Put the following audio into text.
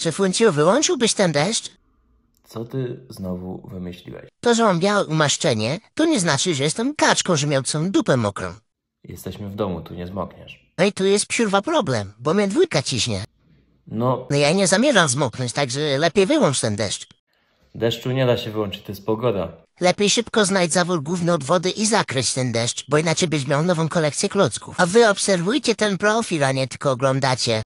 Czy Funciu wyłączyłbyś ten deszcz? Co ty znowu wymyśliłeś? To, że mam białe umaszczenie, to nie znaczy, że jestem kaczką żmiącą dupę mokrą. Jesteśmy w domu, tu nie zmokniesz. No i tu jest psiurwa problem, bo mnie dwójka ciśnie. No, No ja nie zamierzam zmoknąć, także lepiej wyłącz ten deszcz. deszczu nie da się wyłączyć, to jest pogoda. Lepiej szybko znajdź zawór główny od wody i zakryć ten deszcz, bo inaczej byś miał nową kolekcję klocków. A wy obserwujcie ten profil, a nie tylko oglądacie.